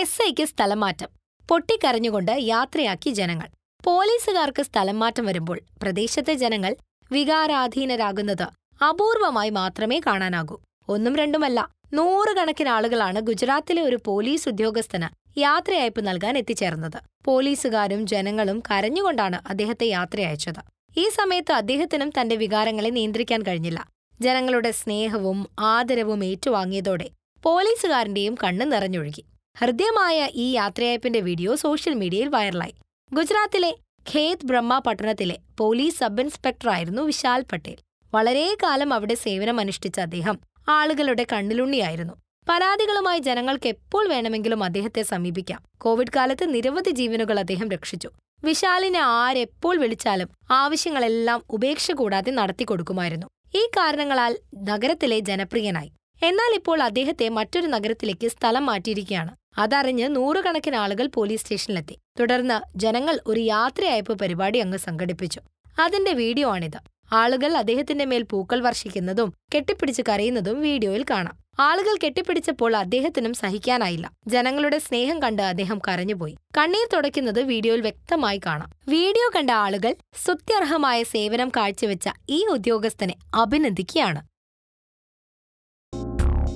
S ഐക്ക് സ്ഥലംമാറ്റം പൊട്ടിക്കരഞ്ഞുകൊണ്ട് യാത്രയാക്കി ജനങ്ങൾ പോലീസുകാർക്ക് സ്ഥലം മാറ്റം വരുമ്പോൾ പ്രദേശത്തെ ജനങ്ങൾ വികാരാധീനരാകുന്നത് അപൂർവമായി മാത്രമേ കാണാനാകൂ ഒന്നും രണ്ടുമല്ല നൂറുകണക്കിന് ആളുകളാണ് ഗുജറാത്തിലെ ഒരു പോലീസ് ഉദ്യോഗസ്ഥന് യാത്രയയപ്പ് നൽകാൻ എത്തിച്ചേർന്നത് പോലീസുകാരും ജനങ്ങളും കരഞ്ഞുകൊണ്ടാണ് അദ്ദേഹത്തെ യാത്രയച്ചത് ഈ സമയത്ത് അദ്ദേഹത്തിനും തന്റെ വികാരങ്ങളെ നിയന്ത്രിക്കാൻ കഴിഞ്ഞില്ല ജനങ്ങളുടെ സ്നേഹവും ആദരവും ഏറ്റുവാങ്ങിയതോടെ പോലീസുകാരന്റെയും കണ്ണ് നിറഞ്ഞൊഴുകി ഹൃദ്യമായ ഈ യാത്രയയപ്പിന്റെ വീഡിയോ സോഷ്യൽ മീഡിയയിൽ വൈറലായി ഗുജറാത്തിലെ ഖേദ് ബ്രഹ്മ പട്ടണത്തിലെ പോലീസ് സബ് ഇൻസ്പെക്ടറായിരുന്നു വിശാൽ പട്ടേൽ വളരെ കാലം അവിടെ സേവനം അനുഷ്ഠിച്ച അദ്ദേഹം ആളുകളുടെ കണ്ണിലുണ്ണിയായിരുന്നു പരാതികളുമായി ജനങ്ങൾക്ക് എപ്പോൾ വേണമെങ്കിലും അദ്ദേഹത്തെ സമീപിക്കാം കോവിഡ് കാലത്ത് നിരവധി ജീവനുകൾ അദ്ദേഹം രക്ഷിച്ചു വിശാലിനെ ആരെപ്പോൾ വിളിച്ചാലും ആവശ്യങ്ങളെല്ലാം ഉപേക്ഷ കൂടാതെ നടത്തിക്കൊടുക്കുമായിരുന്നു ഈ കാരണങ്ങളാൽ നഗരത്തിലെ ജനപ്രിയനായി എന്നാൽ ഇപ്പോൾ അദ്ദേഹത്തെ മറ്റൊരു നഗരത്തിലേക്ക് സ്ഥലം മാറ്റിയിരിക്കുകയാണ് അതറിഞ്ഞ് നൂറുകണക്കിന് ആളുകൾ പോലീസ് സ്റ്റേഷനിലെത്തി തുടർന്ന് ജനങ്ങൾ ഒരു യാത്രയയപ്പ് പരിപാടി അങ്ങ് സംഘടിപ്പിച്ചു അതിന്റെ വീഡിയോ ആണിത് ആളുകൾ അദ്ദേഹത്തിന്റെ മേൽ പൂക്കൾ വർഷിക്കുന്നതും കെട്ടിപ്പിടിച്ച് കരയുന്നതും വീഡിയോയിൽ കാണാം ആളുകൾ കെട്ടിപ്പിടിച്ചപ്പോൾ അദ്ദേഹത്തിനും സഹിക്കാനായില്ല ജനങ്ങളുടെ സ്നേഹം കണ്ട് അദ്ദേഹം കരഞ്ഞുപോയി കണ്ണീർ തുടയ്ക്കുന്നത് വീഡിയോയിൽ വ്യക്തമായി കാണാം വീഡിയോ കണ്ട ആളുകൾ സ്തുത്യർഹമായ സേവനം കാഴ്ചവെച്ച ഈ ഉദ്യോഗസ്ഥനെ അഭിനന്ദിക്കുകയാണ്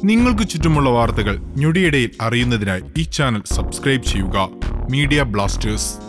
നിങ്ങൾക്ക് ചുറ്റുമുള്ള വാർത്തകൾ ഞൊടിയിടയിൽ അറിയുന്നതിനായി ഈ ചാനൽ സബ്സ്ക്രൈബ് ചെയ്യുക മീഡിയ ബ്ലാസ്റ്റേഴ്സ്